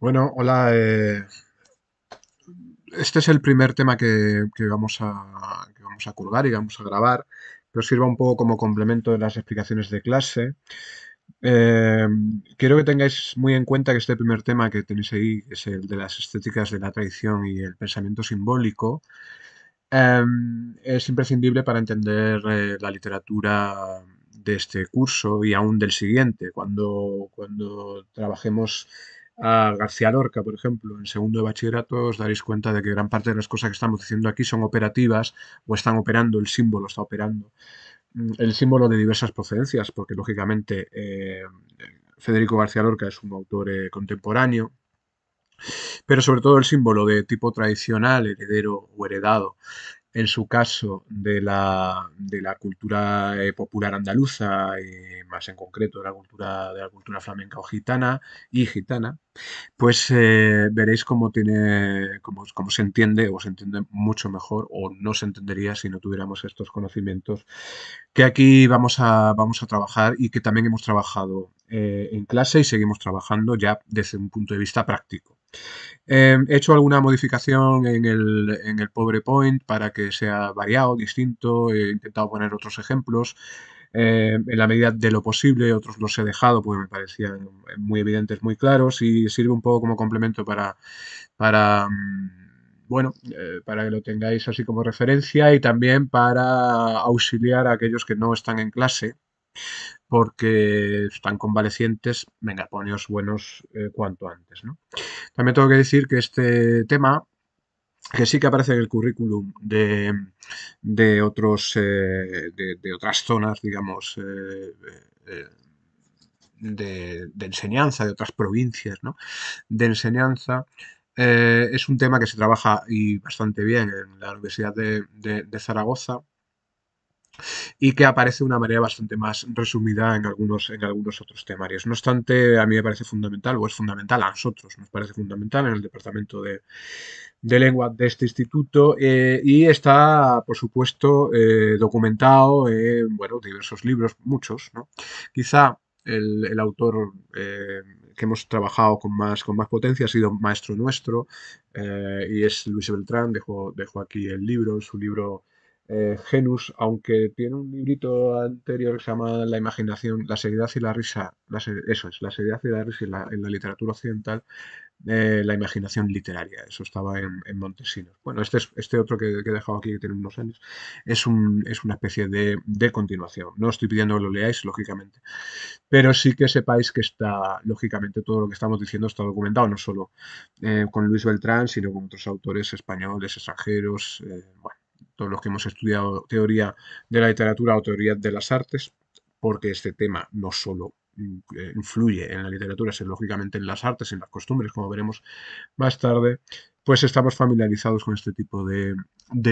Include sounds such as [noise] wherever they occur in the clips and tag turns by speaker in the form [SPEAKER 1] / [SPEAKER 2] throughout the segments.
[SPEAKER 1] Bueno, hola. Eh, este es el primer tema que, vamos a, que a colgar y vamos a grabar, que os sirva un poco como complemento de las explicaciones de clase. Eh, quiero que tengáis muy en cuenta que este primer tema que tenéis ahí es el de las estéticas de la tradición y el pensamiento simbólico. Em, es imprescindible para entender eh, la literatura de este curso y aún del siguiente, cuando, cuando trabajemos a García Lorca, por ejemplo, en segundo de bachillerato, os daréis cuenta de que gran parte de las cosas que estamos diciendo aquí son operativas o están operando, el símbolo está operando. Mm, el símbolo de diversas procedencias, porque lógicamente eh, Federico García Lorca es un autor eh, contemporáneo, pero sobre todo el símbolo de tipo tradicional, heredero o heredado, en su caso, de la, cultura eh, popular andaluza, y eh, más en concreto de la cultura, de la cultura flamenca o gitana y gitana, pues eh, veréis cómo, tiene, cómo, se entiende o se entiende mucho mejor o no se entendería si no tuviéramos estos conocimientos que aquí vamos a, vamos a trabajar y que también hemos trabajado en clase y seguimos trabajando ya desde un punto de vista práctico. Em, he hecho alguna modificación en el, en el PowerPoint para que sea variado, distinto. He intentado poner otros ejemplos. Em, en la medida de lo posible, otros los he dejado porque me parecían muy evidentes, muy claros y sirve un poco como complemento para, para mm, bueno, eh, para que lo tengáis así como referencia y también para auxiliar a aquellos que no están en clase porque están convalecientes, venga, poneos buenos eh, cuanto antes. También tengo que decir que este tema, que sí que aparece en el currículum de, otros, eh, de, otras zonas, digamos, eh, de, enseñanza, de otras provincias, de enseñanza, es un tema que se trabaja y bastante bien en la Universidad de Zaragoza, y que aparece de una manera bastante más resumida en algunos, en algunos otros temarios. No obstante, a mí me parece fundamental, o es fundamental a nosotros, nos parece fundamental en el Departamento de, Lengua de este instituto eh, y está, por supuesto, eh, documentado en bueno, diversos libros, muchos. Quizá el, autor eh, que hemos trabajado con más, con más potencia ha sido Maestro Nuestro y es Luis Beltrán, dejó, dejó aquí el libro, su libro eh, Genus, aunque tiene un librito anterior que se llama La imaginación, la seriedad y la risa, eso es, la seriedad y la risa en la, literatura occidental, eh, la imaginación literaria, eso estaba en, Montesinos. Bueno, este, es, este otro que, he dejado aquí, que tiene unos años, es, un, es una especie de, de, continuación. No estoy pidiendo que lo leáis, lógicamente, pero sí que sepáis que está, lógicamente, todo lo que estamos diciendo está documentado, no solo eh, con Luis Beltrán, sino con otros autores españoles, extranjeros, bueno todos los que hemos estudiado teoría de la literatura o teoría de las artes, porque este tema no solo mm, eh, influye en la literatura, sino lógicamente en las artes, en las costumbres, como veremos más tarde, pues estamos familiarizados con este tipo de,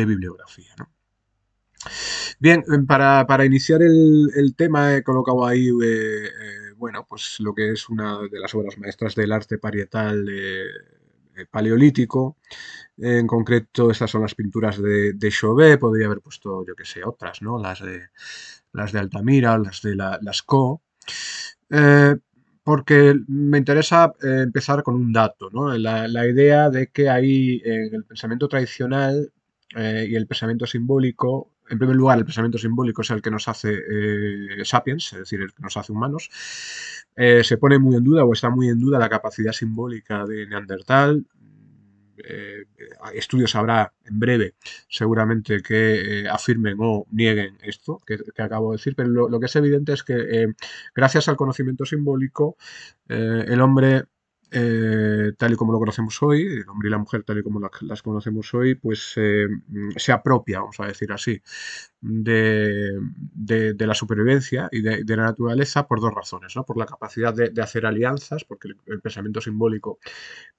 [SPEAKER 1] bibliografía. Bien, em, para, iniciar el, tema he colocado ahí, eh, eh, bueno, pues lo que es una de las obras maestras del arte parietal. de... Eh, paleolítico. En concreto, estas son las pinturas de, Chauvet, podría haber puesto, yo que sé, otras, ¿no? Las de, las de Altamira, las de Lascaux eh, porque me interesa eh, empezar con un dato, ¿no? la, idea de que hay en el pensamiento tradicional y el pensamiento simbólico en primer lugar, el pensamiento simbólico es el que nos hace eh, sapiens, es decir, el que nos hace humanos. Eh, se pone muy en duda o está muy en duda la capacidad simbólica de Neandertal. Eh, estudios habrá en breve, seguramente, que afirmen o nieguen esto que, acabo de decir, pero lo, que es evidente es que gracias al conocimiento simbólico, el hombre eh, tal y como lo conocemos hoy, el hombre y la mujer tal y como las, conocemos hoy, pues eh, mm, se apropia, vamos a decir así, de, la supervivencia y de, la naturaleza por dos razones, ¿no? Por la capacidad de, hacer alianzas, porque el, pensamiento simbólico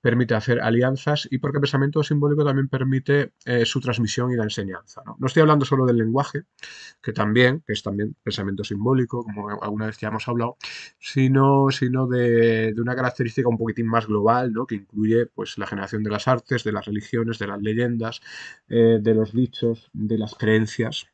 [SPEAKER 1] permite hacer alianzas y porque el pensamiento simbólico también permite eh, su transmisión y la enseñanza, ¿no? estoy hablando solo del lenguaje, que también, que es también pensamiento simbólico, como alguna vez ya hemos hablado, sino, sino de, una característica un poquitín más global, ¿no? Que incluye, pues, la generación de las artes, de las religiones, de las leyendas, eh, de los dichos, de las creencias,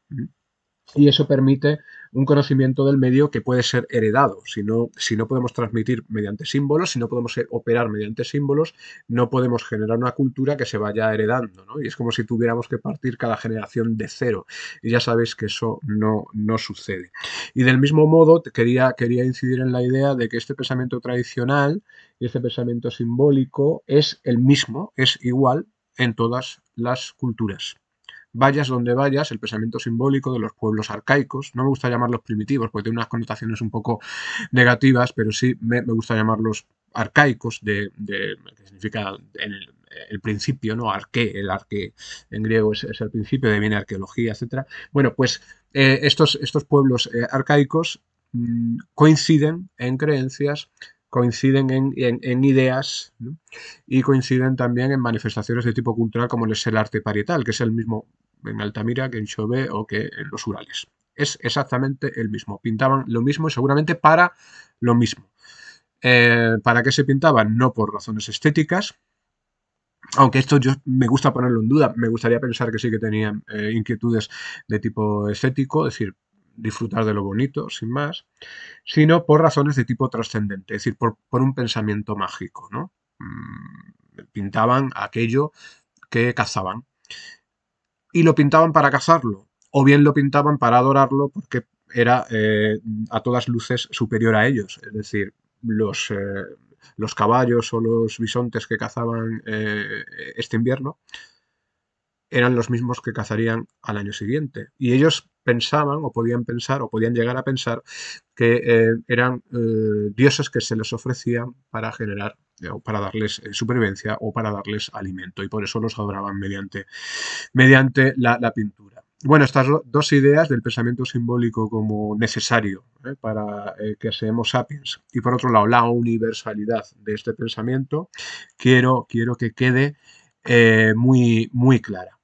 [SPEAKER 1] y eso permite un conocimiento del medio que puede ser heredado. Si no, si no podemos transmitir mediante símbolos, si no podemos operar mediante símbolos, no podemos generar una cultura que se vaya heredando. Y es como si tuviéramos que partir cada generación de cero. Y ya sabéis que eso no, no sucede. Y del mismo modo, quería, quería incidir en la idea de que este pensamiento tradicional y este pensamiento simbólico es el mismo, es igual en todas las culturas vayas donde vayas, el pensamiento simbólico de los pueblos arcaicos, no me gusta llamarlos primitivos porque tiene unas connotaciones un poco negativas, pero sí me, gusta llamarlos arcaicos, de, que significa el, el, principio, ¿no? Arque, el arque en griego es, el principio, de viene arqueología, etcétera. Bueno, pues eh, estos, estos pueblos eh, arcaicos mm, coinciden en creencias coinciden en, ideas y coinciden también en manifestaciones de tipo cultural como es el arte parietal, que es el mismo en Altamira que en Chauvet o que en los Urales. Es exactamente el mismo. Pintaban lo mismo y seguramente para lo mismo. Eh, ¿Para qué se pintaban? No por razones estéticas, aunque esto yo me gusta ponerlo en duda, me gustaría pensar que sí que tenían eh, inquietudes de tipo estético, es decir, disfrutar de lo bonito, sin más, sino por razones de tipo trascendente, es decir, por, por, un pensamiento mágico, ¿no? Mm, pintaban aquello que cazaban y lo pintaban para cazarlo, o bien lo pintaban para adorarlo porque era eh, a todas luces superior a ellos. Es decir, los, eh, los caballos o los bisontes que cazaban eh, este invierno eran los mismos que cazarían al año siguiente. Y ellos pensaban o podían pensar o podían llegar a pensar que eran dioses que se les ofrecían para generar eh, para darles eh, supervivencia o para darles alimento y por eso los adoraban mediante, mediante la, pintura. Bueno, estas dos ideas del pensamiento simbólico como necesario eh, para que seamos sapiens y por otro lado la universalidad de este pensamiento, quiero, quiero que quede muy, muy clara.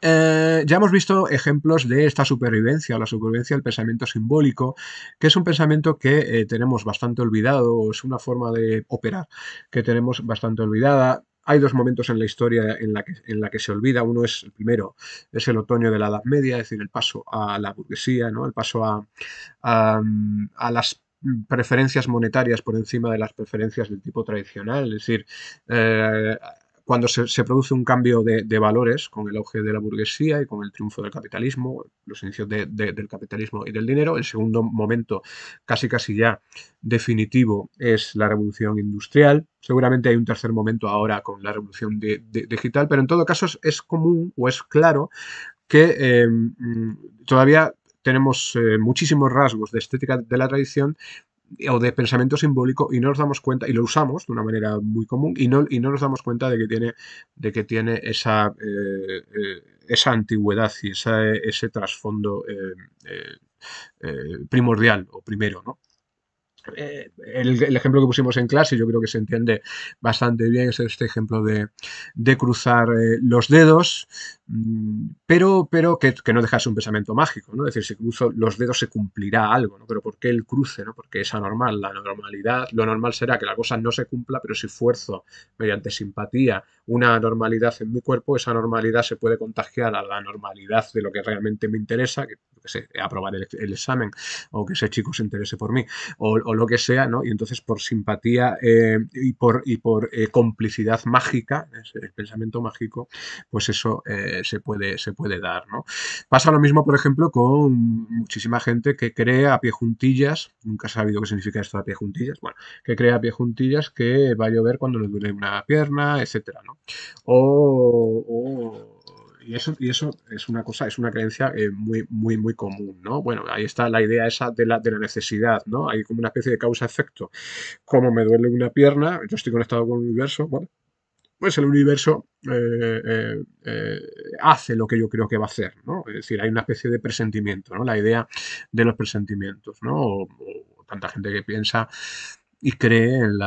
[SPEAKER 1] Eh, ya hemos visto ejemplos de esta supervivencia, la supervivencia del pensamiento simbólico, que es un pensamiento que eh, tenemos bastante olvidado, es una forma de operar que tenemos bastante olvidada. Hay dos momentos en la historia en la, que, se olvida. Uno es el primero, es el otoño de la Edad Media, es decir, el paso a la burguesía, ¿no? el paso a, las preferencias monetarias por encima de las preferencias del tipo tradicional, es decir, eh, cuando se, produce un cambio de, valores con el auge de la burguesía y con el triunfo del capitalismo, los inicios del capitalismo y del dinero. El segundo momento, casi casi ya definitivo, es la revolución industrial. Seguramente hay un tercer momento ahora con la revolución digital, pero en todo caso es, común o es claro que em, todavía tenemos eh, muchísimos rasgos de estética de la tradición, o de pensamiento simbólico y no nos damos cuenta, y lo usamos de una manera muy común, y no, y no nos damos cuenta de que tiene, de que tiene esa, eh, eh, esa antigüedad y ese trasfondo eh, primordial o primero, ¿no? Eh, el, ejemplo que pusimos en clase, yo creo que se entiende bastante bien, es este ejemplo de, cruzar eh, los dedos, mm, pero, pero que, no dejase un pensamiento mágico, ¿no? Es decir, si cruzo los dedos se cumplirá algo, ¿no? Pero ¿por qué el cruce? ¿no? Porque es anormal, la normalidad, lo normal será que la cosa no se cumpla, pero si esfuerzo mediante simpatía una normalidad en mi cuerpo, esa normalidad se puede contagiar a la normalidad de lo que realmente me interesa, que, aprobar el, examen, o que ese chico se interese por mí, o lo que sea, ¿no? Y entonces por simpatía eh, y por, y por eh, complicidad mágica, el pensamiento mágico, pues eso eh, se, puede, se puede dar, ¿no? Pasa lo mismo, por ejemplo, con muchísima gente que cree a pie juntillas, nunca ha sabido qué significa esto a pie juntillas, bueno, que cree a pie juntillas que va a llover cuando le duele una pierna, etcétera, ¿no? o y eso, y eso es una cosa, es una creencia eh, muy, muy, muy común, ¿no? Bueno, ahí está la idea esa de la, de la necesidad, ¿no? Hay como una especie de causa-efecto. Como me duele una pierna, yo estoy conectado con el universo, bueno, pues el universo eh, eh, hace lo que yo creo que va a hacer, ¿no? Es decir, hay una especie de presentimiento, ¿no? La idea de los presentimientos, ¿no? tanta gente que piensa y cree en, en,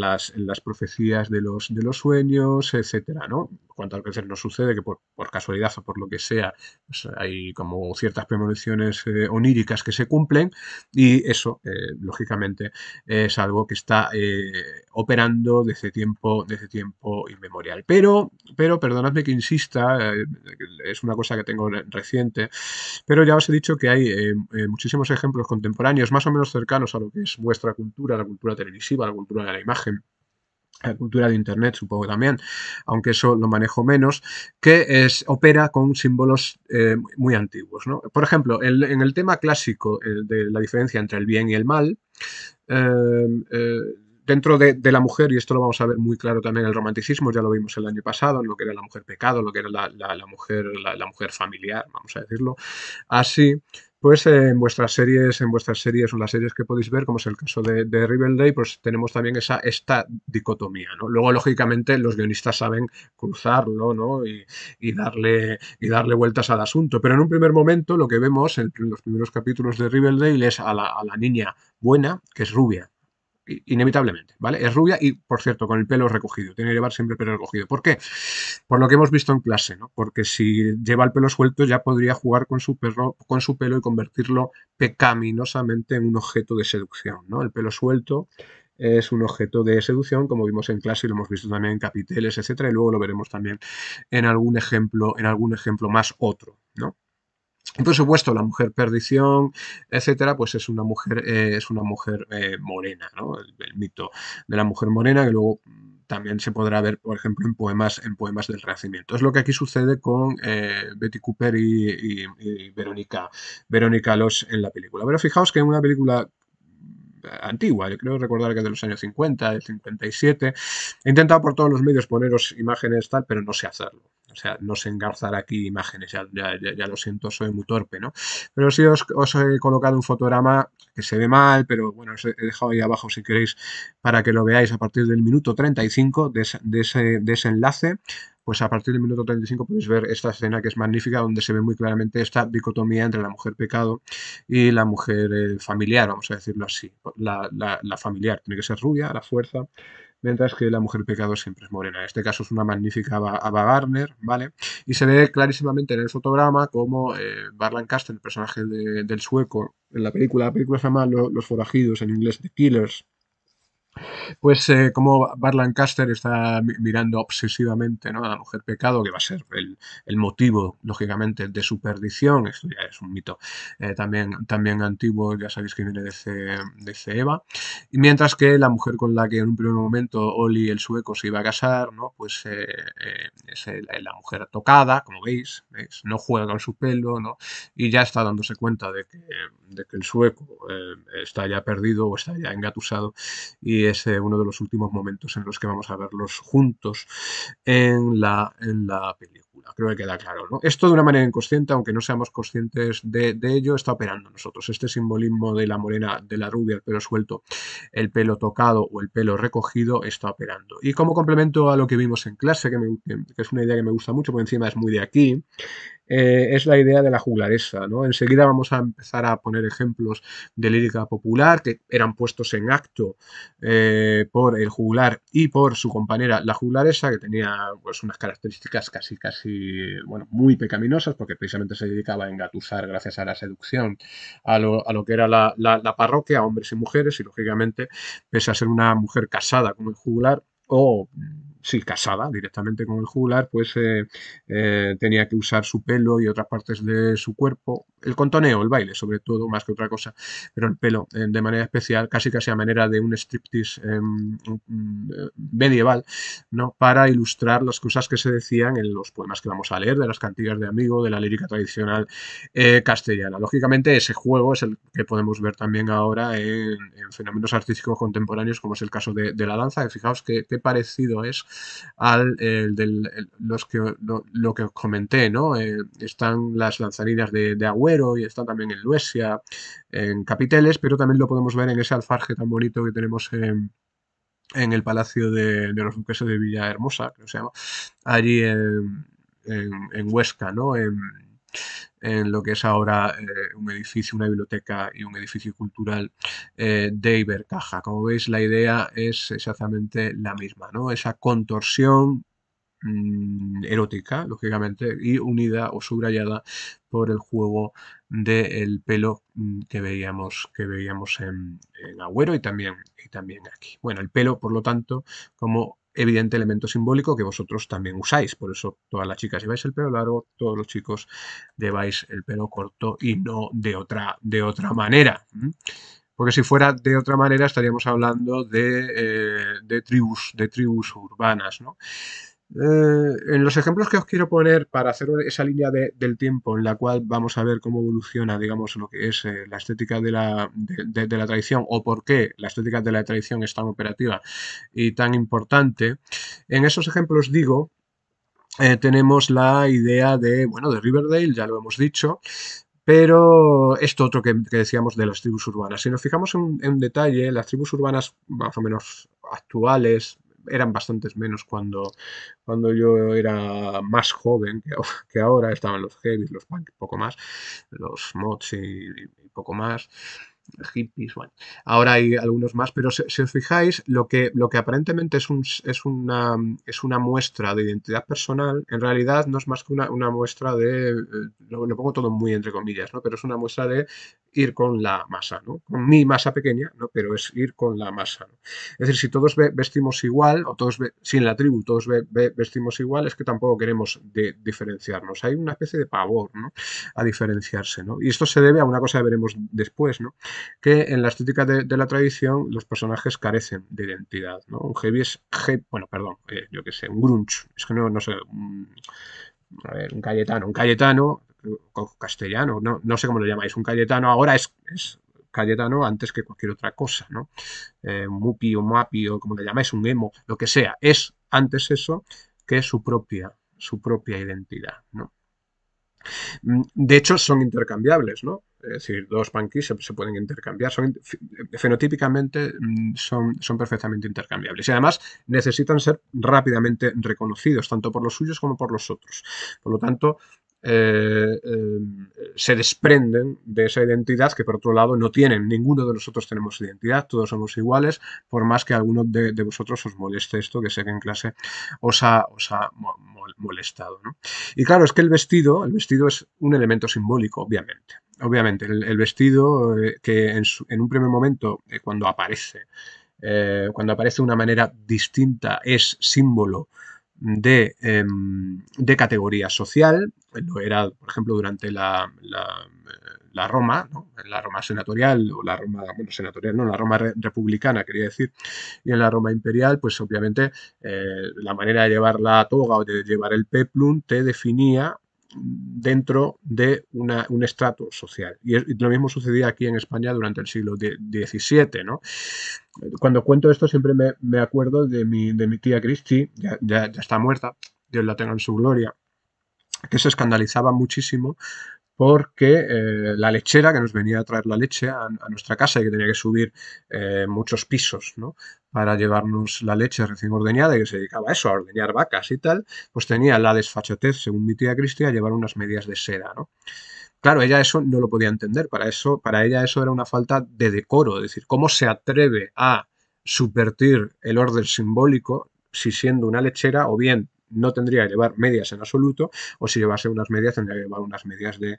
[SPEAKER 1] las, en las, profecías de los, de los sueños, etcétera, ¿no? al crecer no sucede que por, casualidad o por lo que sea, pues, hay como ciertas premoniciones eh, oníricas que se cumplen y eso, eh, lógicamente, es algo que está eh, operando desde tiempo, inmemorial. Pero, pero perdonadme que insista, es una cosa que tengo reciente, pero ya os he dicho que hay muchísimos ejemplos contemporáneos más o menos cercanos a lo que es vuestra cultura, la cultura televisiva, la cultura de la imagen la cultura de Internet, supongo también, aunque eso lo manejo menos, que opera con símbolos eh, muy antiguos. Por ejemplo, en el tema clásico de la diferencia entre el bien y el mal, em, eh, dentro de, la mujer, y esto lo vamos a ver muy claro también en el romanticismo, ya lo vimos el año pasado, en lo que era la mujer pecado, lo que era la, mujer, la, mujer familiar, vamos a decirlo así, pues en vuestras series, en vuestras series o las series que podéis ver, como es el caso de, de Riverdale, pues tenemos también esa esta dicotomía, ¿no? Luego, lógicamente, los guionistas saben cruzarlo, ¿no? Y, darle, y darle vueltas al asunto. Pero en un primer momento, lo que vemos en, los primeros capítulos de Riverdale es a la niña buena, que es rubia, inevitablemente, ¿vale? Es rubia y, por cierto, con el pelo recogido. Tiene que llevar siempre el pelo recogido. ¿Por qué? Por lo que hemos visto en clase, ¿no? Porque si lleva el pelo suelto ya podría jugar con su, pelo y convertirlo pecaminosamente en un objeto de seducción, ¿no? El pelo suelto es un objeto de seducción, como vimos en clase y lo hemos visto también en capiteles, etcétera, y luego lo veremos también en algún ejemplo, en algún ejemplo más otro, ¿no? por supuesto, la mujer perdición, etcétera, pues es una mujer, eh, es una mujer eh, morena, ¿no? El, mito de la mujer morena, que luego también se podrá ver, por ejemplo, en poemas, en poemas del Renacimiento. Es lo que aquí sucede con eh, Betty Cooper y, Verónica, Verónica Loss en la película. Pero fijaos que en una película antigua, yo creo recordar que es de los años 50, del 57. He intentado por todos los medios poneros imágenes tal, pero no sé hacerlo o sea, no se engarzar aquí imágenes, ya, lo siento, soy muy torpe, ¿no? Pero sí os, he colocado un fotograma que se ve mal, pero bueno, os he dejado ahí abajo si queréis para que lo veáis a partir del minuto 35 de, de ese, de enlace pues a partir del minuto 35 podéis ver esta escena que es magnífica, donde se ve muy claramente esta dicotomía entre la mujer pecado y la mujer eh, familiar, vamos a decirlo así. La, familiar tiene que ser rubia, la fuerza, mientras que la mujer pecado siempre es morena. En este caso es una magnífica Ava Garner, ¿vale? Y se ve clarísimamente en el fotograma como eh, Barlan el personaje del sueco, en la película, la película se llama Los Forajidos, en inglés The Killers, pues eh, como barlancaster está mirando obsesivamente ¿no? a la mujer pecado, que va a ser el, motivo, lógicamente, de su perdición. Esto ya es un mito eh, también, también antiguo, ya sabéis que viene de C. Eva. Y mientras que la mujer con la que en un primer momento Oli el sueco se iba a casar, ¿no? pues eh, es la mujer tocada, como veis, no juega con su pelo, y ya está dándose cuenta de que, de que el sueco está ya perdido o está ya engatusado y ese uno de los últimos momentos en los que vamos a verlos juntos en la, en la película. Creo que queda claro. ¿no? Esto de una manera inconsciente, aunque no seamos conscientes de, ello, está operando nosotros. Este simbolismo de la morena, de la rubia, el pelo suelto, el pelo tocado o el pelo recogido está operando. Y como complemento a lo que vimos en clase, que, que es una idea que me gusta mucho, por encima es muy de aquí, eh, es la idea de la juglaresa. ¿no? Enseguida vamos a empezar a poner ejemplos de lírica popular que eran puestos en acto eh, por el juglar y por su compañera la juglaresa, que tenía pues, unas características casi, casi, bueno, muy pecaminosas, porque precisamente se dedicaba a engatusar gracias a la seducción a lo, a lo que era la, la, parroquia, hombres y mujeres, y lógicamente, pese a ser una mujer casada como el juglar, o si casada directamente con el jugular, pues eh, eh, tenía que usar su pelo y otras partes de su cuerpo el contoneo, el baile, sobre todo, más que otra cosa, pero el pelo eh, de manera especial, casi casi a manera de un striptease eh, eh, medieval, ¿no? para ilustrar las cosas que se decían en los poemas que vamos a leer, de las cantigas de amigo, de la lírica tradicional castellana. Lógicamente, ese juego es el que podemos ver también ahora en, fenómenos artísticos contemporáneos, como es el caso de, la danza, que fijaos qué, parecido es al el, los que, lo, que os comenté, ¿no? están las danzarinas de, de y está también en Luesia, en Capiteles, pero también lo podemos ver en ese alfarje tan bonito que tenemos en, el Palacio de, los Duques de Villahermosa, que se llama, allí en, Huesca, ¿no? En, lo que es ahora eh, un edificio, una biblioteca y un edificio cultural eh, de Ibercaja. Como veis, la idea es exactamente la misma, ¿no? Esa contorsión Mm, erótica, lógicamente, y unida o subrayada por el juego del pelo mm, que veíamos, que veíamos en, Agüero y también, y también aquí. Bueno, el pelo, por lo tanto, como evidente elemento simbólico que vosotros también usáis. Por eso todas las chicas lleváis el pelo largo, todos los chicos lleváis el pelo corto y no de otra, de otra manera. Porque si fuera de otra manera estaríamos hablando de, eh, tribus, de tribus urbanas, ¿no? Eh, en los ejemplos que os quiero poner para hacer esa línea del tiempo en la cual vamos a ver cómo evoluciona, digamos, lo que es eh, la estética de la, de, tradición o por qué la estética de la tradición es tan operativa y tan importante, en esos ejemplos digo, eh, tenemos la idea de, bueno, de Riverdale, ya lo hemos dicho, pero esto otro que, decíamos de las tribus urbanas. Si nos fijamos en, en, detalle, las tribus urbanas más o menos actuales, eran bastantes menos cuando, cuando yo era más joven que, [laughs] ahora. Estaban los heavy, los punk, poco más, los mods y, poco más hippies, bueno, ahora hay algunos más, pero si, os fijáis, lo que, lo que aparentemente es, un, es, una, es una muestra de identidad personal, en realidad no es más que una, muestra de, eh, lo, lo, pongo todo muy entre comillas, ¿no? pero es una muestra de ir con la masa, ¿no? Con mi masa pequeña, ¿no? Pero es ir con la masa. ¿no? Es decir, si todos vestimos igual, o todos, si en la tribu todos vestimos igual, es que tampoco queremos diferenciarnos. Hay una especie de pavor, A diferenciarse, ¿no? Y esto se debe a una cosa que veremos después, ¿no? Que en la estética de, la tradición los personajes carecen de identidad, ¿no? Un heavy es, bueno, perdón, eh, yo qué sé, un grunch. es que no, no sé, un, a ver, un Cayetano. Un Cayetano castellano, no, sé cómo lo llamáis, un cayetano ahora es, cayetano antes que cualquier otra cosa, ¿no? Eh, mupi o mapi o como le llamáis, un emo, lo que sea, es antes eso que su propia, su propia identidad, ¿no? Mm, de hecho, son intercambiables, ¿no? Es decir, dos panquis se, pueden intercambiar, son, fenotípicamente mm, son, son, perfectamente intercambiables y además necesitan ser rápidamente reconocidos, tanto por los suyos como por los otros. Por lo tanto, eh, em, se desprenden de esa identidad que por otro lado no tienen. Ninguno de nosotros tenemos identidad, todos somos iguales, por más que alguno de, vosotros os moleste esto, que sé que en clase os ha, molestado. Y claro, es que el vestido, el vestido es un elemento simbólico, obviamente. Obviamente, el, vestido eh, que en, en, un primer momento, eh, cuando aparece, cuando aparece de una manera distinta, es símbolo Em, de, categoría social, eh, lo era, por ejemplo, durante la, la, eh, Roma, la Roma senatorial, o la Roma, senatorial, no, la Roma republicana, quería decir, y en la Roma imperial, pues obviamente eh, la manera de llevar la toga o de llevar el peplum te definía dentro de un estrato social. Y, lo mismo sucedía aquí en España durante el siglo XVII. Cuando cuento esto siempre me, acuerdo de mi, de mi tía Cristi, ya está muerta, Dios la tenga en su gloria, que se escandalizaba muchísimo porque eh, la lechera que nos venía a traer la leche a, nuestra casa y que tenía que subir eh, muchos pisos ¿no? para llevarnos la leche recién ordeñada y que se dedicaba a eso, a ordeñar vacas y tal, pues tenía la desfachatez, según mi tía Cristina, llevar unas medias de seda. ¿no? Claro, ella eso no lo podía entender, para, eso, para ella eso era una falta de decoro, es decir, cómo se atreve a subvertir el orden simbólico si siendo una lechera o bien no tendría que llevar medias en absoluto, o si llevase unas medias tendría que llevar unas medias de,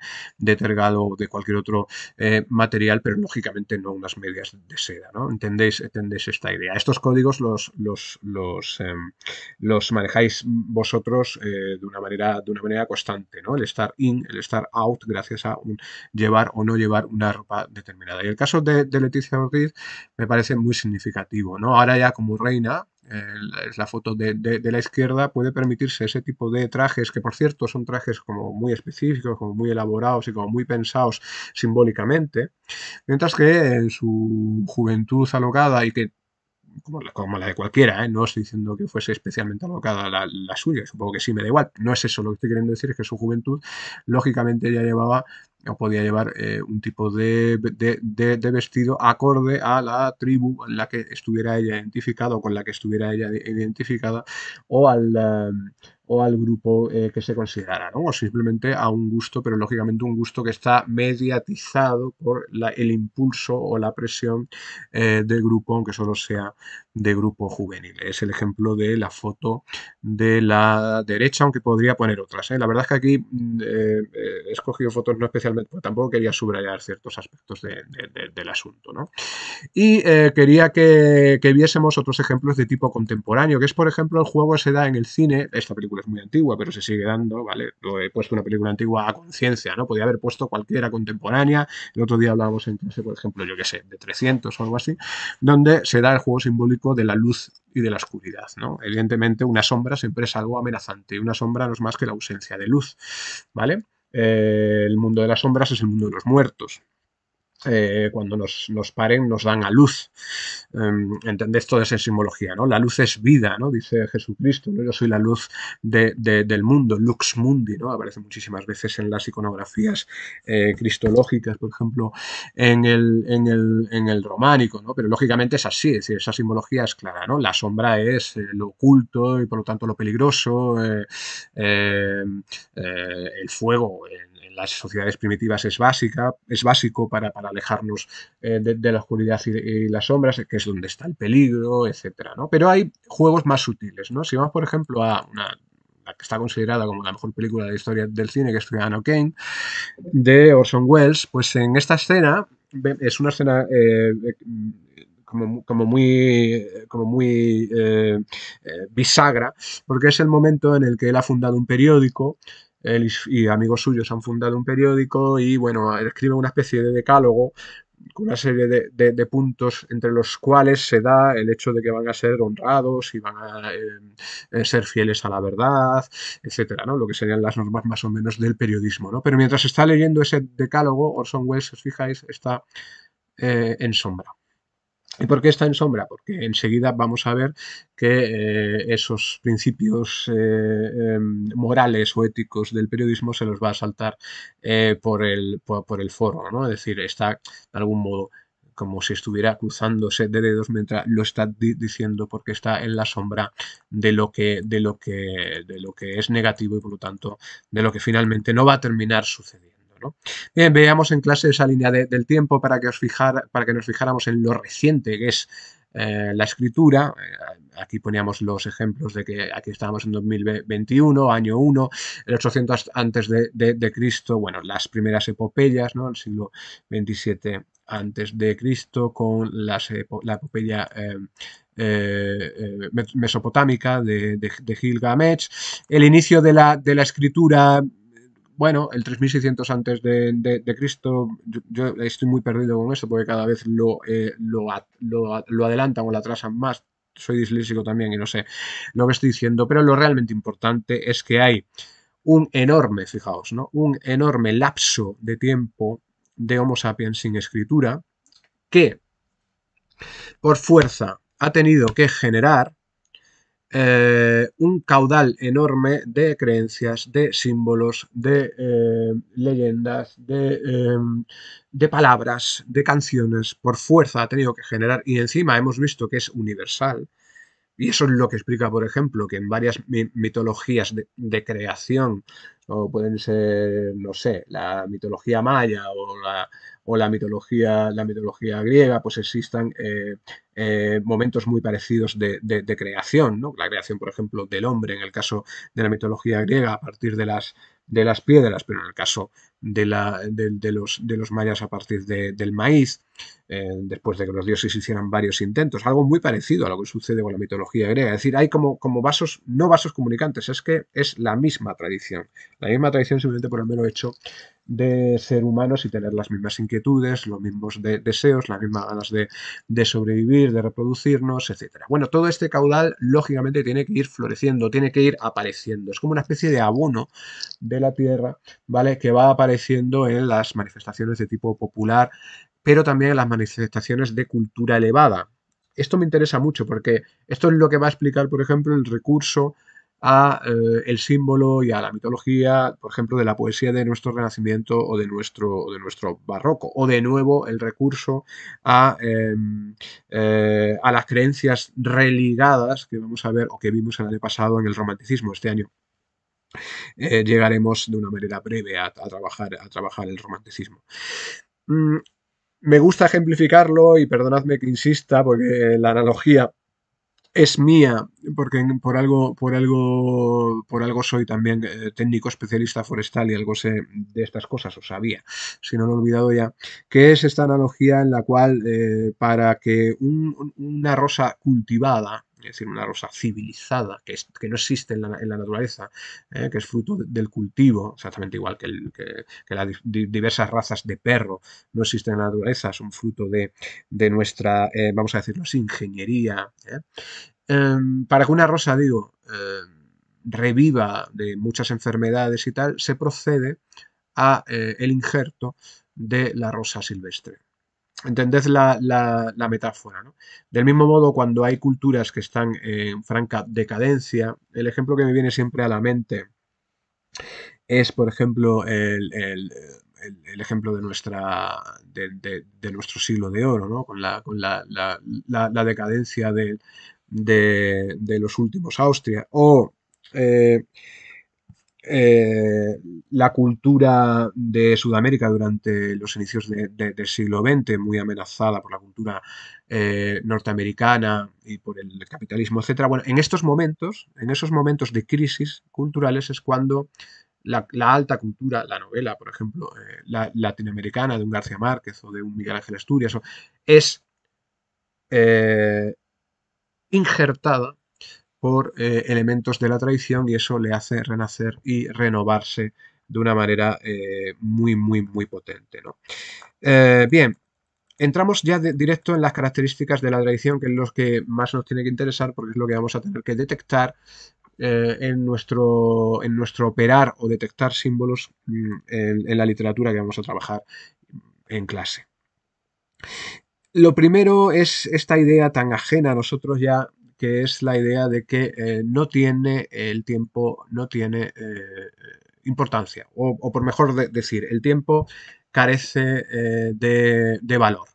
[SPEAKER 1] tergado o de cualquier otro eh, material, pero lógicamente no unas medias de seda, ¿no? ¿Entendéis, entendéis esta idea? Estos códigos los, los, los, em, manejáis vosotros eh, de, una manera, de una manera constante, ¿no? El estar in, el estar out, gracias a llevar o no llevar una ropa determinada. Y el caso de, de Leticia Ortiz me parece muy significativo, ¿no? Ahora ya como reina, es la foto de, la izquierda, puede permitirse ese tipo de trajes, que por cierto son trajes como muy específicos, como muy elaborados y como muy pensados simbólicamente, mientras que en su juventud alocada y que como la, de cualquiera, ¿eh? no estoy diciendo que fuese especialmente alocada la, suya, supongo que sí, me da igual, no es eso, lo que estoy queriendo decir es que su juventud lógicamente ya llevaba o podía llevar eh, un tipo de, vestido acorde a la tribu en la que estuviera ella identificado con la que estuviera ella identificada o al, eh, o al grupo eh, que se considera, o simplemente a un gusto, pero lógicamente un gusto que está mediatizado por el impulso o la presión eh, del grupo, aunque solo sea de grupo juvenil. Es el ejemplo de la foto de la derecha, aunque podría poner otras. ¿eh? La verdad es que aquí mm, he escogido fotos no especialmente, pues tampoco quería subrayar ciertos aspectos del asunto. Y quería que, que viésemos otros ejemplos de tipo contemporáneo, que es por ejemplo el juego que se da en el cine, esta película es muy antigua, pero se sigue dando, ¿vale? Lo he puesto una película antigua a conciencia, ¿no? Podía haber puesto cualquiera contemporánea. El otro día hablábamos en clase, por ejemplo, yo qué sé, de 300 o algo así, donde se da el juego simbólico de la luz y de la oscuridad, ¿no? Evidentemente, una sombra siempre es algo amenazante. Una sombra no es más que la ausencia de luz, ¿vale? Eh, el mundo de las sombras es el mundo de los muertos, eh, cuando nos, paren, nos dan a luz. Eh, em, entendéis toda esa simbología, ¿no? La luz es vida, ¿no? Dice Jesucristo, Yo soy la luz del mundo, lux mundi, ¿no? Aparece muchísimas veces en las iconografías eh, cristológicas, por ejemplo, en el, románico, ¿no? Pero lógicamente es así, es esa simbología es clara, ¿no? La sombra es eh, lo oculto y por lo tanto lo peligroso, el fuego, el las sociedades primitivas es básica, es básico para, alejarnos eh, de, la oscuridad y, las sombras, que es donde está el peligro, etcétera, ¿no? Pero hay juegos más sutiles, ¿no? Si vamos, por ejemplo, a una que está considerada como la mejor película de la historia del cine, que es Ciudadano Kane, de Orson Welles, pues en esta escena, es una escena eh, como, muy, como muy eh, bisagra, porque es el momento en el que él ha fundado un periódico él y, amigos suyos han fundado un periódico y bueno, escribe una especie de decálogo con una serie de, puntos entre los cuales se da el hecho de que van a ser honrados y van a eh, eh, ser fieles a la verdad, etcétera, ¿no? Lo que serían las normas más o menos del periodismo, ¿no? Pero mientras está leyendo ese decálogo, Orson Welles, si os fijáis, está eh, en sombra. ¿Y por qué está en sombra? Porque enseguida vamos a ver que eh, esos principios eh, em, morales o éticos del periodismo se los va a saltar eh, por, el, por, el foro, ¿no? Es decir, está de algún modo como si estuviera cruzándose de dedos mientras lo está diciendo porque está en la sombra de lo que de lo que de lo que es negativo y por lo tanto de lo que finalmente no va a terminar sucediendo. Bien, veíamos en clase esa línea del tiempo para que, os fijar, para que nos fijáramos en lo reciente, que es eh, la escritura. Eh, aquí poníamos los ejemplos de que aquí estábamos en 2021, año 1, el 800 antes de, Cristo, bueno, las primeras epopeyas, ¿no? El siglo 27 antes de Cristo con las, la epopeya eh, mesopotámica de, de, de, Gilgamesh, el inicio de la, de la escritura bueno, el 3600 antes de, Cristo, yo, estoy muy perdido con eso porque cada vez lo, eh, lo, adelantan o lo atrasan más. Soy disléxico también y no sé lo que estoy diciendo, pero lo realmente importante es que hay un enorme, fijaos, ¿no? un enorme lapso de tiempo de Homo sapiens sin escritura que por fuerza ha tenido que generar eh, un caudal enorme de creencias, de símbolos, de eh, leyendas, em, de, palabras, de canciones. Por fuerza ha tenido que generar y encima hemos visto que es universal. Y eso es lo que explica, por ejemplo, que en varias mitologías de, creación, o pueden ser, no sé, la mitología maya o la, mitología, la mitología griega, pues existan eh, eh, momentos muy parecidos de, creación, ¿no? La creación, por ejemplo, del hombre en el caso de la mitología griega a partir de las, de las piedras, pero en el caso de, la, de los, de los mayas a partir del maíz. Eh, después de que los dioses hicieran varios intentos, algo muy parecido a lo que sucede con la mitología griega. Es decir, hay como, como vasos, no vasos comunicantes, es que es la misma tradición, la misma tradición simplemente por el mero hecho de ser humanos y tener las mismas inquietudes, los mismos deseos, las mismas ganas de, de sobrevivir, de reproducirnos, etc. Bueno, todo este caudal lógicamente tiene que ir floreciendo, tiene que ir apareciendo. Es como una especie de abono de la tierra, ¿vale? Que va apareciendo en las manifestaciones de tipo popular pero también a las manifestaciones de cultura elevada. Esto me interesa mucho porque esto es lo que va a explicar, por ejemplo, el recurso a eh, el símbolo y a la mitología, por ejemplo, de la poesía de nuestro Renacimiento o de nuestro, de nuestro Barroco, o de nuevo el recurso a, em, eh, a las creencias religadas que vamos a ver o que vimos el año pasado en el Romanticismo este año. Eh, llegaremos de una manera breve a, trabajar, a trabajar el romanticismo. Mm, me gusta ejemplificarlo y perdonadme que insista porque la analogía es mía porque por algo por algo por algo soy también eh, técnico especialista forestal y algo sé de estas cosas o sabía si no lo he olvidado ya que es esta analogía en la cual eh, para que una rosa cultivada es decir, una rosa civilizada que, que no existe en la, naturaleza, ¿eh? que es fruto del cultivo, exactamente igual que, las diversas razas de perro no existen en la naturaleza, son fruto de, nuestra, eh, vamos a decirlo ingeniería. ¿eh? Em, para que una rosa, digo, em, reviva de muchas enfermedades y tal, se procede a el injerto de la rosa silvestre. Entended la, metáfora. ¿no? Del mismo modo, cuando hay culturas que están en franca decadencia, el ejemplo que me viene siempre a la mente es, por ejemplo, el, ejemplo de, nuestra, de, nuestro siglo de oro, ¿no? con, la, con la, la decadencia de, los últimos Austria. O eh, eh, la cultura de Sudamérica durante los inicios del siglo XX, muy amenazada por la cultura eh, norteamericana y por el capitalismo, etc. Bueno, en estos momentos, en esos momentos de crisis culturales es cuando la, alta cultura, la novela, por ejemplo, eh, la, latinoamericana de un García Márquez o de un Miguel Ángel Asturias, es injertada por eh, elementos de la tradición y eso le hace renacer y renovarse de una manera eh, muy, muy, muy potente. ¿no? Eh, bien, entramos ya directo en las características de la tradición, que es lo que más nos tiene que interesar porque es lo que vamos a tener que detectar en, nuestro, en nuestro operar o detectar símbolos mm, en la literatura que vamos a trabajar en clase. Lo primero es esta idea tan ajena a nosotros ya que es la idea de que eh, no tiene el tiempo, no tiene eh, importancia, o, por mejor decir, el tiempo carece eh, de, valor.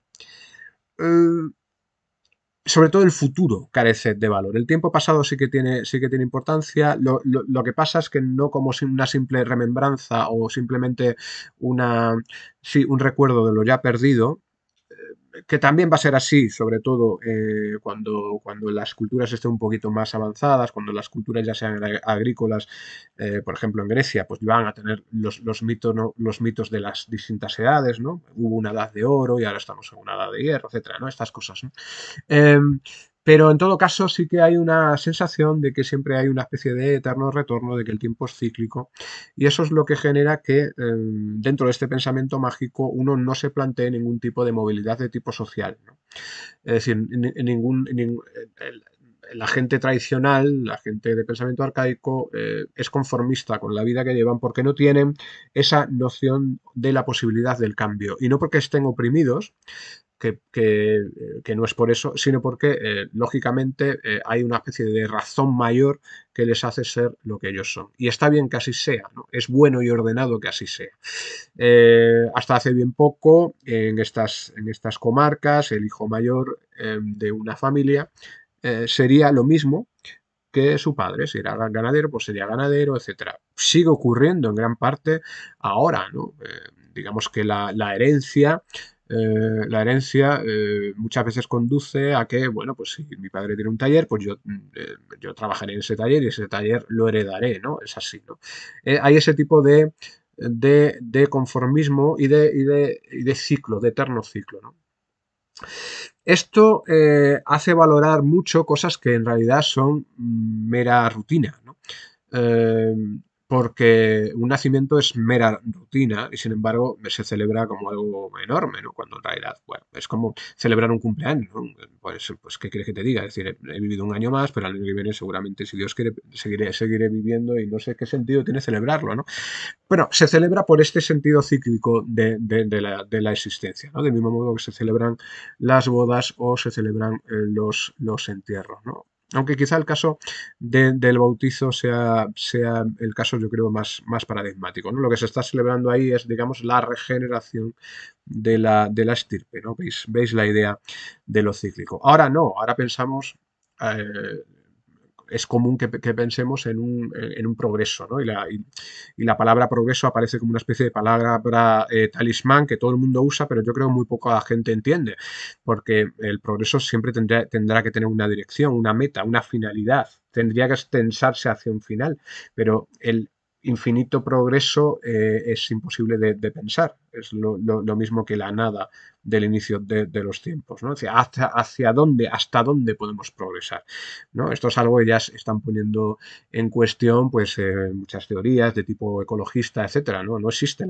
[SPEAKER 1] sobre todo el futuro carece de valor. El tiempo pasado sí que tiene, sí que tiene importancia. Lo, que pasa es que no como una simple remembranza o simplemente una, un recuerdo de lo ya perdido, que también va a ser así, sobre todo eh, cuando, cuando las culturas estén un poquito más avanzadas, cuando las culturas ya sean agrícolas, eh, por ejemplo en Grecia, pues van a tener los, mitos, los mitos de las distintas edades, ¿no? Hubo una edad de oro y ahora estamos en una edad de hierro, etcétera, ¿no? Estas cosas, em, pero en todo caso sí que hay una sensación de que siempre hay una especie de eterno retorno, de que el tiempo es cíclico. Y eso es lo que genera que em, dentro de este pensamiento mágico uno no se plantee ningún tipo de movilidad de tipo social. Es decir, ningún, la gente tradicional, la gente de pensamiento arcaico, eh, es conformista con la vida que llevan porque no tienen esa noción de la posibilidad del cambio. Y no porque estén oprimidos, eh, que, no es por eso, sino porque eh, lógicamente eh, hay una especie de razón mayor que les hace ser lo que ellos son. Y está bien que así sea, ¿no? es bueno y ordenado que así sea. hasta hace bien poco, en estas, en estas comarcas, el hijo mayor de una familia sería lo mismo que su padre, si era ganadero, pues sería ganadero, etc. Sigue ocurriendo en gran parte ahora, ¿no? digamos que la herencia eh, la herencia eh, muchas veces conduce a que, bueno, pues si mi padre tiene un taller, pues yo, mm, eh, yo trabajaré en ese taller y ese taller lo heredaré, ¿no? Es así, ¿no? hay ese tipo de, conformismo y de, de, y de ciclo, de eterno ciclo, ¿no? Esto hace valorar mucho cosas que en realidad son mm, mera rutina, ¿no? porque un nacimiento es mera rutina y sin embargo se celebra como algo enorme, ¿no? Cuando en realidad, bueno, es como celebrar un cumpleaños, ¿no? Pues, pues ¿qué quieres que te diga? Es decir, he, vivido un año más, pero al año que viene seguramente, si Dios quiere, seguiré, viviendo y no sé qué sentido tiene celebrarlo, ¿no? Bueno, se celebra por este sentido cíclico de, la, existencia, ¿no? Del mismo modo que se celebran las bodas o se celebran eh, los entierros, ¿no? Aunque quizá el caso del bautizo sea, sea el caso, yo creo, más, más paradigmático. ¿no? Lo que se está celebrando ahí es, digamos, la regeneración de la, de la estirpe. ¿no? ¿Veis, ¿Veis la idea de lo cíclico? Ahora no, ahora pensamos eh, es común que, pensemos en un, progreso, ¿no? Y la, y, la, palabra progreso aparece como una especie de palabra eh, talismán que todo el mundo usa, pero yo creo muy poca gente entiende, porque el progreso siempre tendrá, tendrá que tener una dirección, una meta, una finalidad, tendría que extensarse hacia un final, pero el infinito progreso eh, es imposible de pensar es lo, mismo que la nada del inicio de, los tiempos, ¿no? Hacia, hacia, dónde, hasta dónde podemos progresar, ¿no? Esto es algo que ya se están poniendo en cuestión, pues, eh, muchas teorías de tipo ecologista, etcétera, ¿no? No existe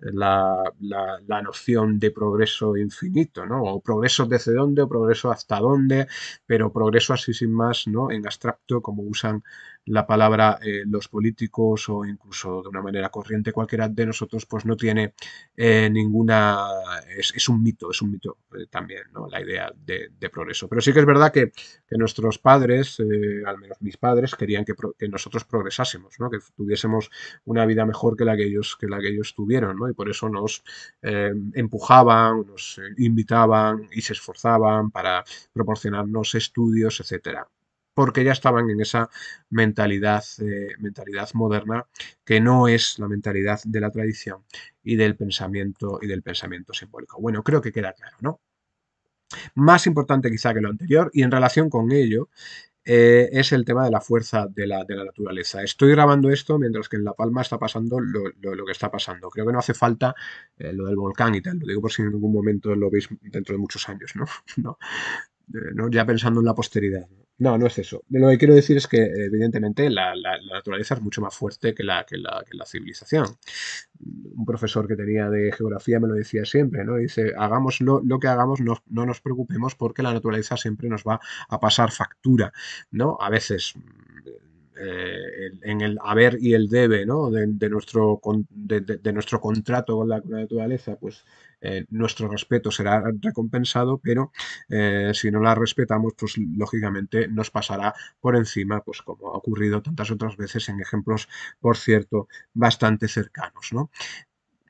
[SPEAKER 1] la, la, noción de progreso infinito, ¿no? O progreso desde dónde, o progreso hasta dónde, pero progreso así sin más, ¿no? En abstracto, como usan la palabra eh, los políticos o incluso de una manera corriente cualquiera de nosotros, pues no tiene eh, ninguna... Es, un mito, es un mito eh, también, ¿no? La idea de, progreso. Pero sí que es verdad que, nuestros padres, eh, al menos mis padres, querían que, nosotros progresásemos, ¿no? Que tuviésemos una vida mejor que la que ellos, que la que ellos tuvieron, Y por eso nos empujaban, nos invitaban y se esforzaban para proporcionarnos estudios, etcétera porque ya estaban en esa mentalidad, eh, mentalidad moderna que no es la mentalidad de la tradición y del pensamiento y del pensamiento simbólico. Bueno, creo que queda claro, ¿no? Más importante quizá que lo anterior y en relación con ello eh, es el tema de la fuerza de la, naturaleza. Estoy grabando esto mientras que en La Palma está pasando lo, que está pasando. Creo que no hace falta eh, lo del volcán y tal. Lo digo por si en algún momento lo veis dentro de muchos años, ¿no? [laughs] no, no ya pensando en la posteridad. ¿no? No, no es eso. Lo que quiero decir es que, evidentemente, la, naturaleza es mucho más fuerte que la, que, la, civilización. Un profesor que tenía de geografía me lo decía siempre, ¿no? Dice, hagamos lo, que hagamos, no, no, nos preocupemos porque la naturaleza siempre nos va a pasar factura, ¿no? A veces eh, en el haber y el debe de, nuestro, de, nuestro contrato con la naturaleza, pues eh, nuestro respeto será recompensado, pero eh, si no la respetamos, pues lógicamente nos pasará por encima, pues como ha ocurrido tantas otras veces en ejemplos, por cierto, bastante cercanos. ¿no?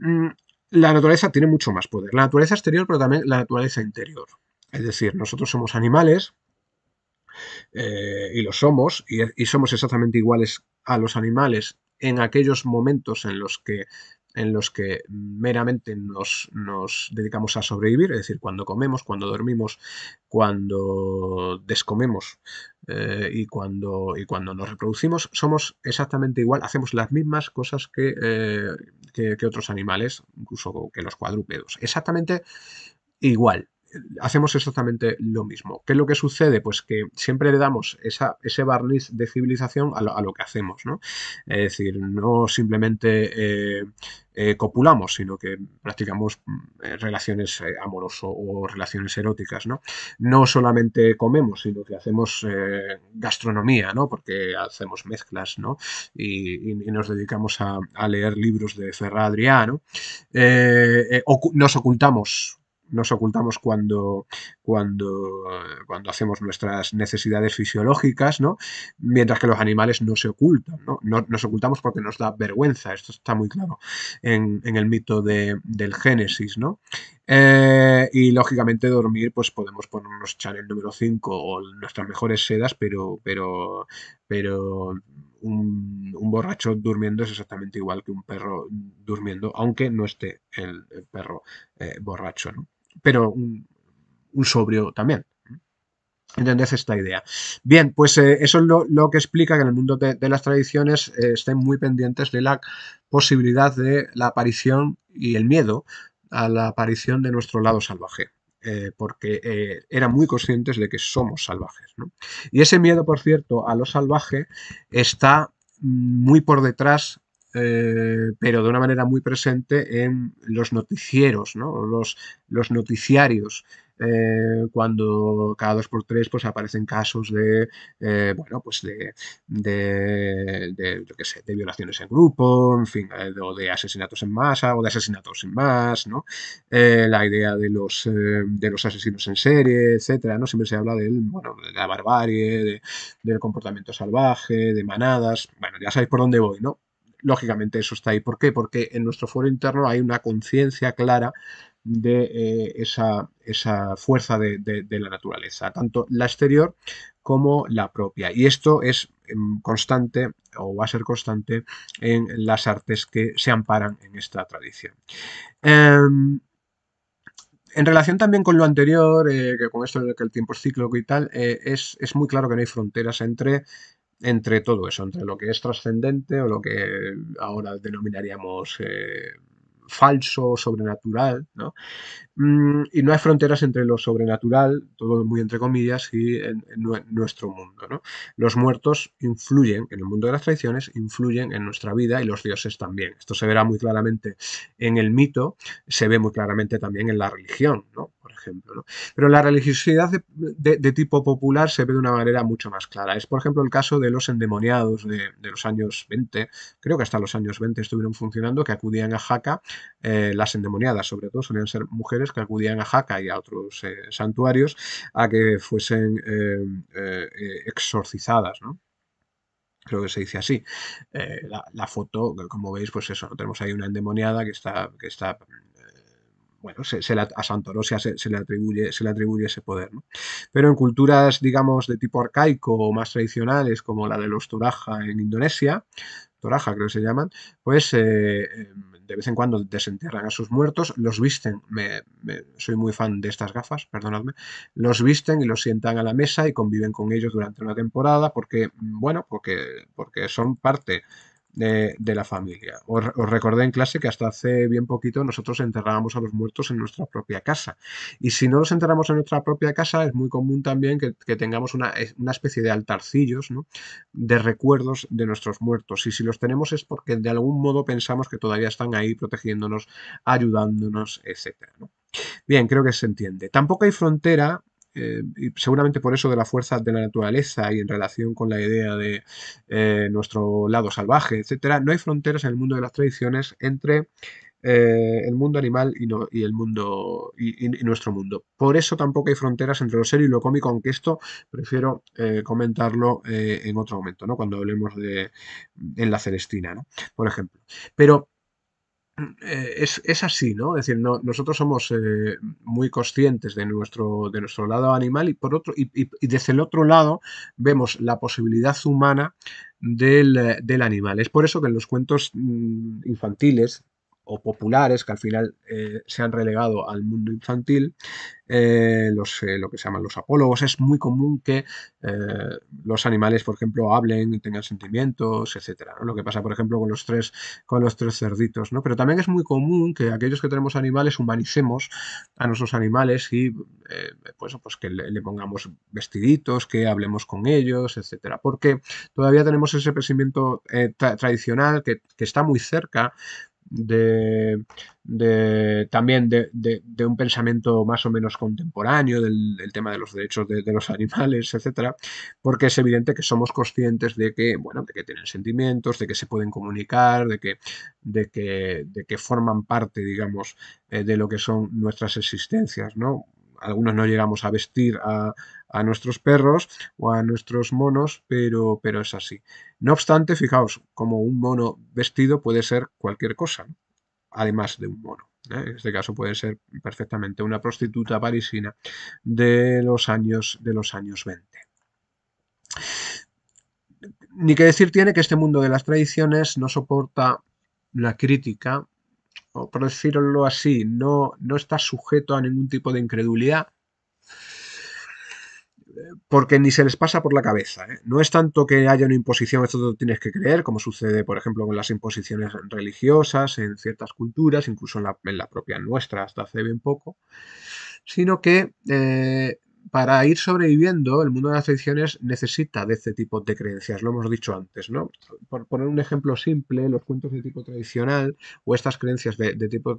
[SPEAKER 1] Mm, la naturaleza tiene mucho más poder, la naturaleza exterior, pero también la naturaleza interior. Es decir, nosotros somos animales, eh, y lo somos, y, somos exactamente iguales a los animales en aquellos momentos en los que en los que meramente nos, nos dedicamos a sobrevivir, es decir, cuando comemos, cuando dormimos, cuando descomemos eh, y, cuando, y cuando nos reproducimos, somos exactamente igual, hacemos las mismas cosas que, eh, que otros animales, incluso que los cuadrúpedos, exactamente igual hacemos exactamente lo mismo. ¿Qué es lo que sucede? Pues que siempre le damos esa, ese barniz de civilización a lo, que hacemos, ¿no? Es decir, no simplemente eh, eh, copulamos, sino que practicamos eh, relaciones amorosas o relaciones eróticas, ¿no? No solamente comemos, sino que hacemos gastronomía, ¿no? Porque hacemos mezclas, ¿no? Y, nos dedicamos a, leer libros de Ferra Adriano. O, nos ocultamos nos ocultamos cuando, cuando, cuando hacemos nuestras necesidades fisiológicas, ¿no? Mientras que los animales no se ocultan, ¿no? nos ocultamos porque nos da vergüenza, esto está muy claro en, el mito del Génesis, ¿no? Eh, y lógicamente dormir, pues podemos ponernos el número 5 o nuestras mejores sedas, pero, pero, pero un, borracho durmiendo es exactamente igual que un perro durmiendo, aunque no esté el, perro eh, borracho. ¿no? pero un, sobrio también. ¿Entendés esta idea? Bien, pues eh, eso es lo, que explica que en el mundo de, las tradiciones eh, estén muy pendientes de la posibilidad de la aparición y el miedo a la aparición de nuestro lado salvaje. Eh, porque eran muy conscientes de que somos salvajes. Y ese miedo, por cierto, a lo salvaje está muy por detrás eh, pero de una manera muy presente en los noticieros, ¿no? los, los noticiarios. Eh, cuando cada dos por tres pues aparecen casos de eh, bueno pues de, de, de violaciones en grupo en fin o de asesinatos en masa o de asesinatos sin más no la idea de los de los asesinos en serie etcétera no siempre se habla del bueno de la barbarie del comportamiento salvaje de manadas bueno ya sabéis por dónde voy no lógicamente eso está ahí. ¿Por qué? Porque en nuestro foro interno hay una conciencia clara de eh, esa, esa, fuerza de, la naturaleza, tanto la exterior como la propia. Y esto es em, constante o va a ser constante en las artes que se amparan en esta tradición. Em, en relación también con lo anterior, eh, con esto de que el tiempo es cíclico y tal, eh, es, es muy claro que no hay fronteras entre entre todo eso, entre lo que es trascendente o lo que ahora denominaríamos eh, falso, sobrenatural, ¿no? Mm, y no hay fronteras entre lo sobrenatural, todo muy entre comillas, y en, nuestro mundo. ¿no? Los muertos influyen en el mundo de las tradiciones, influyen en nuestra vida y los dioses también. Esto se verá muy claramente en el mito, se ve muy claramente también en la religión, ¿no? por ejemplo. ¿no? Pero la religiosidad de, tipo popular se ve de una manera mucho más clara. Es, por ejemplo, el caso de los endemoniados de, de los años 20, creo que hasta los años 20 estuvieron funcionando, que acudían a Jaca eh, las endemoniadas, sobre todo, solían ser mujeres que acudían a Jaca y a otros eh, santuarios a que fuesen eh, exorcizadas, creo que se dice así. la, foto, como veis, pues eso, tenemos ahí una endemoniada que está, que está bueno, a Santorosia se, le atribuye, se le atribuye ese poder. Pero en culturas, digamos, de tipo arcaico o más tradicionales, como la de los Toraja en Indonesia, Toraja creo que se llaman, pues em, de vez en cuando desentierran a sus muertos, los visten, me, soy muy fan de estas gafas, perdonadme, los visten y los sientan a la mesa y conviven con ellos durante una temporada porque, mm, bueno, porque, porque son parte de, la familia. Os, recordé en clase que hasta hace bien poquito nosotros enterrábamos a los muertos en nuestra propia casa. Y si no los enterramos en nuestra propia casa, es muy común también que, tengamos una, especie de altarcillos de recuerdos de nuestros muertos. Y si los tenemos es porque de algún modo pensamos que todavía están ahí protegiéndonos, ayudándonos, etc. Bien, creo que se entiende. Tampoco hay frontera eh, y seguramente por eso de la fuerza de la naturaleza y en relación con la idea de eh, nuestro lado salvaje, etcétera, no hay fronteras en el mundo de las tradiciones entre eh, el mundo animal y, y el mundo y, nuestro mundo. Por eso tampoco hay fronteras entre lo serio y lo cómico, aunque esto prefiero comentarlo en otro momento, Cuando hablemos de en la Celestina, Por ejemplo. Pero eh, es, es, así, ¿no? Es decir, nosotros somos eh, muy conscientes de nuestro, de nuestro lado animal y, por otro, y, desde el otro lado vemos la posibilidad humana del, eh, del, animal. Es por eso que en los cuentos mm, infantiles o populares que al final eh, se han relegado al mundo infantil, eh, los, eh, lo que se llaman los apólogos. Es muy común que los animales, por ejemplo, hablen, tengan sentimientos, etcétera. Lo que pasa, por ejemplo, con los tres, con los tres cerditos. ¿no? Pero también es muy común que aquellos que tenemos animales humanicemos a nuestros animales y pues, pues que le, pongamos vestiditos, que hablemos con ellos, etcétera. Porque todavía tenemos ese pensamiento tradicional que está muy cerca de, de también de, de, un pensamiento más o menos contemporáneo del, tema de los derechos de, los animales, etcétera, porque es evidente que somos conscientes de que, bueno, de que tienen sentimientos, de que se pueden comunicar, de que, de que, de que forman parte, digamos, eh, de lo que son nuestras existencias, ¿no? algunos no llegamos a vestir a, nuestros perros o a nuestros monos, pero, pero es así. No obstante, fijaos, como un mono vestido puede ser cualquier cosa, además de un mono. ¿eh? En este caso puede ser perfectamente una prostituta parisina de los años, de los años 20. Ni que decir tiene que este mundo de las tradiciones no soporta la crítica o por decirlo así, no, no está sujeto a ningún tipo de incredulidad, porque ni se les pasa por la cabeza. ¿eh? No es tanto que haya una imposición, esto lo tienes que creer, como sucede, por ejemplo, con las imposiciones religiosas en ciertas culturas, incluso en la, propia nuestra hasta hace bien poco, sino que eh, para ir sobreviviendo, el mundo de las tradiciones necesita de este tipo de creencias, lo hemos dicho antes, ¿no? Por poner un ejemplo simple, los cuentos de tipo tradicional o estas creencias de, tipo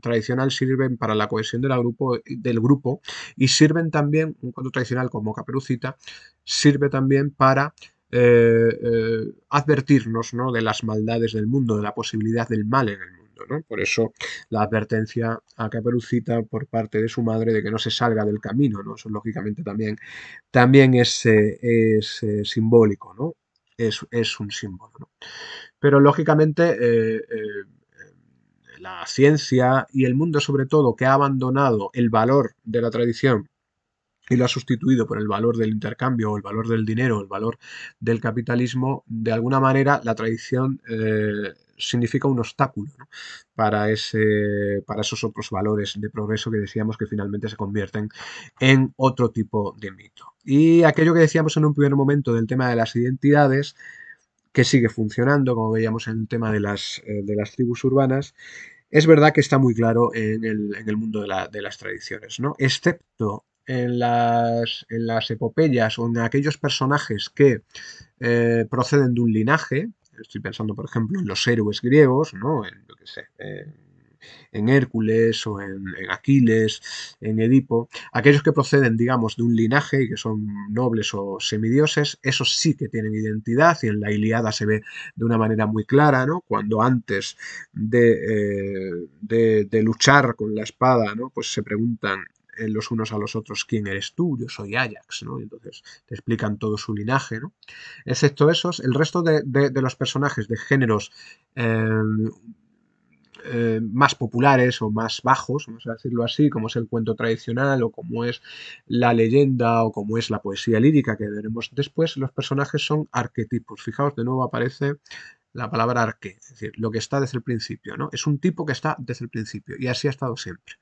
[SPEAKER 1] tradicional sirven para la cohesión del grupo, y sirven también, un cuento tradicional como Caperucita, sirve también para eh, eh, advertirnos de las maldades del mundo, de la posibilidad del mal en el mundo. Por eso la advertencia a Caperucita por parte de su madre de que no se salga del camino, ¿no? Eso lógicamente también, también es, eh, es eh, simbólico, ¿no? Es, un símbolo, ¿no? Pero lógicamente eh, la ciencia y el mundo sobre todo que ha abandonado el valor de la tradición y lo ha sustituido por el valor del intercambio o el valor del dinero, el valor del capitalismo, de alguna manera la tradición eh, significa un obstáculo para, ese, para esos otros valores de progreso que decíamos que finalmente se convierten en otro tipo de mito. Y aquello que decíamos en un primer momento del tema de las identidades, que sigue funcionando, como veíamos en el tema de las, eh, de las tribus urbanas, es verdad que está muy claro en el, mundo de, de, las tradiciones, ¿no? Excepto en las, en las epopeyas o en aquellos personajes que eh, proceden de un linaje, estoy pensando por ejemplo en los héroes griegos, ¿no? en, sé, en Hércules o en, Aquiles, en Edipo, aquellos que proceden, digamos, de un linaje y que son nobles o semidioses, esos sí que tienen identidad y en la Iliada se ve de una manera muy clara, ¿no? Cuando antes de, eh, de, de luchar con la espada, ¿no? Pues se preguntan, eh, los unos a los otros quién eres tú, yo soy Ajax, ¿no? entonces te explican todo su linaje, ¿no? Excepto esos, el resto de, los personajes de géneros eh, eh, más populares o más bajos, vamos a decirlo así, como es el cuento tradicional o como es la leyenda o como es la poesía lírica que veremos después, los personajes son arquetipos. Fijaos, de nuevo aparece la palabra arque, es decir, lo que está desde el principio, ¿no? Es un tipo que está desde el principio y así ha estado siempre.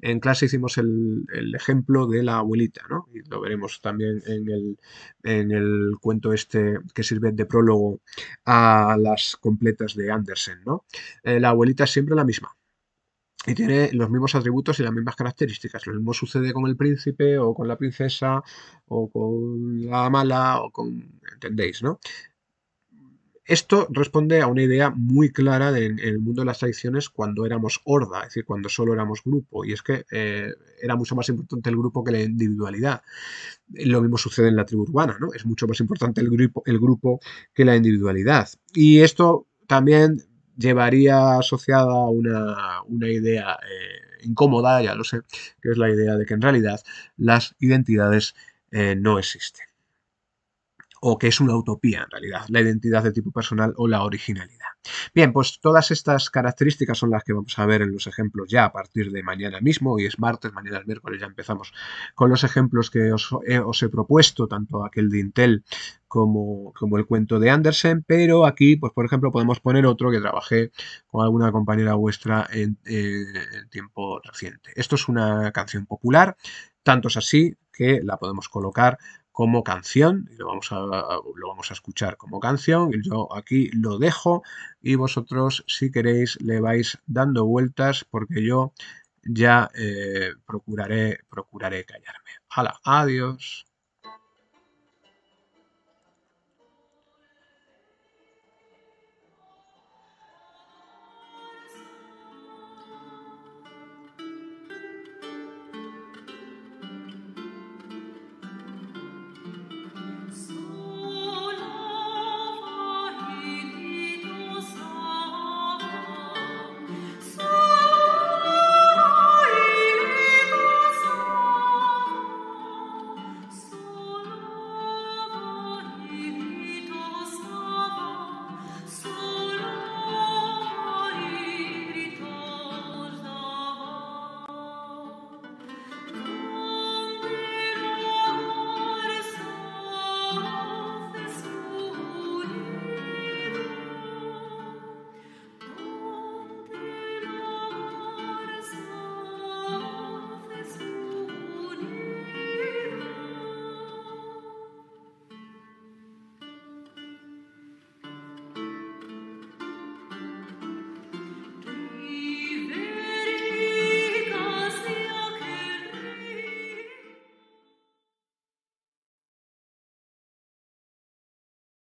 [SPEAKER 1] En clase hicimos el, ejemplo de la abuelita, ¿no? Y lo veremos también en el, en el, cuento este que sirve de prólogo a las completas de Andersen, ¿no? Eh, la abuelita es siempre la misma, y tiene los mismos atributos y las mismas características. Lo mismo sucede con el príncipe o con la princesa o con la mala o con... ¿Entendéis? ¿no? Esto responde a una idea muy clara en el mundo de las tradiciones cuando éramos horda, es decir, cuando solo éramos grupo, y es que eh, era mucho más importante el grupo que la individualidad. Lo mismo sucede en la tribu urbana, ¿no? Es mucho más importante el grupo, el grupo que la individualidad. Y esto también llevaría asociada una, una idea eh, incómoda, ya lo sé, que es la idea de que en realidad las identidades eh, no existen o que es una utopía en realidad, la identidad de tipo personal o la originalidad. Bien, pues todas estas características son las que vamos a ver en los ejemplos ya a partir de mañana mismo, hoy es martes, mañana es miércoles, ya empezamos con los ejemplos que os he, propuesto, tanto aquel de Intel como, como, el cuento de Andersen, pero aquí, pues por ejemplo, podemos poner otro que trabajé con alguna compañera vuestra en, el eh, en tiempo reciente. Esto es una canción popular, tanto es así que la podemos colocar como canción, y lo vamos, a, lo vamos a escuchar como canción, y yo aquí lo dejo y vosotros si queréis le vais dando vueltas porque yo ya eh, procuraré, procuraré callarme. Hala, adiós.